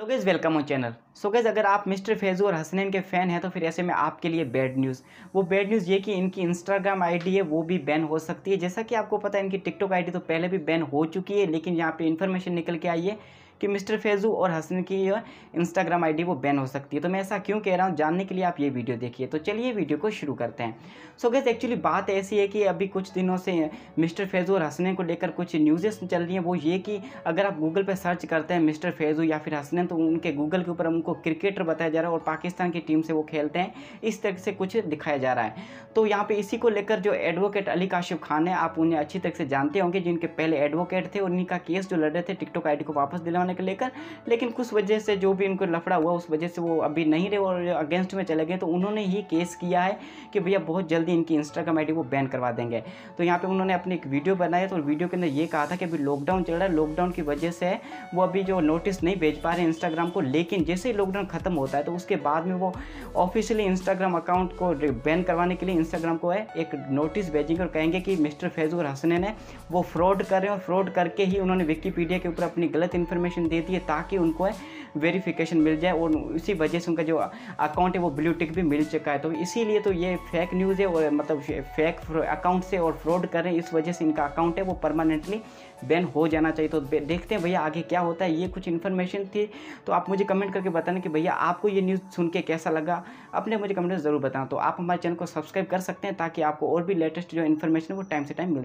hello welcome on channel so guys अगर आप mister Faizu और हसनैन के फ़ैन हैं तो फिर ऐसे में आपके लिए बैड न्यूज़ वो बैड न्यूज़ ये कि इनकी इंस्टाग्राम आईडी है वो भी बैन हो सकती है जैसा कि आपको पता है इनकी टिकटॉक आईडी तो पहले भी बैन हो चुकी है लेकिन यहाँ पे इन्फॉर्मेशन निकल के आई है कि मिस्टर फैजू और हसन की इंस्टाग्राम आईडी वो बैन हो सकती है तो मैं ऐसा क्यों कह रहा हूँ जानने के लिए आप ये वीडियो देखिए तो चलिए वीडियो को शुरू करते हैं सो गैस एक्चुअली बात ऐसी है कि अभी कुछ दिनों से मिस्टर फैजू और हसनैन को लेकर कुछ न्यूज़ेस चल रही हैं वो ये कि अगर आप गूगल पर सर्च करते हैं मिस्टर फैजू या फिर हसनैन तो उनके गूगल के ऊपर उनको क्रिकेटर बताया जा रहा है और पाकिस्तान की टीम से वो खेलते हैं इस तरह से कुछ दिखाया जा रहा है तो यहाँ पर इसी को लेकर जो एडवोकेट अली काशिफ खान है आप उन्हें अच्छी तरह से जानते होंगे जिनके पहले एडवोकेट थे उन्हीं का केस जो लड़ रहे थे टिकटॉक आईडी को वापस दिलाना बनाने को लेकर लेकिन कुछ वजह से जो भी उनको लफड़ा हुआ उस वजह से वो अभी नहीं रहे और अगेंस्ट में चले गए तो उन्होंने ही केस किया है कि भैया बहुत जल्दी इनकी इंस्टाग्राम आई वो बैन करवा देंगे तो यहाँ पर उन्होंने अपनी एक वीडियो बनाया तो वीडियो के अंदर ये कहा था कि अभी लॉकडाउन चल रहा है लॉकडाउन की वजह से वो अभी जो नोटिस नहीं भेज पा रहे इंस्टाग्राम को लेकिन जैसे ही लॉकडाउन ख़त्म होता है तो उसके बाद में वो ऑफिशियली इंस्टाग्राम अकाउंट को बैन करवाने के लिए इंस्टाग्राम को है एक नोटिस भेजेंगे और कहेंगे कि मिस्टर फैजूर हसने ने वो फ्रॉड कर रहे हैं और फ्रॉड करके ही उन्होंने विकीपीडिया के ऊपर अपनी गलत इन्फॉर्मेशन इन्फॉर्मेशन दे दिए ताकि उनको वेरीफिकेशन मिल जाए और इसी वजह से उनका जो अकाउंट है वो ब्लू टिक भी मिल चुका है तो इसीलिए तो ये फेक न्यूज़ है और मतलब फेक अकाउंट से और फ्रॉड कर रहे हैं इस वजह से इनका अकाउंट है वो परमानेंटली बैन हो जाना चाहिए तो देखते हैं भैया आगे क्या होता है ये कुछ इन्फॉर्मेशन थी तो आप मुझे कमेंट करके बताना कि भैया आपको ये न्यूज़ सुन के कैसा लगा अपने मुझे कमेंट में ज़रूर बताना तो आप हमारे चैनल को सब्सक्राइब कर सकते हैं ताकि आपको और भी लेटेस्ट जो इन्फॉर्मेशन वो टाइम से टाइम मिलती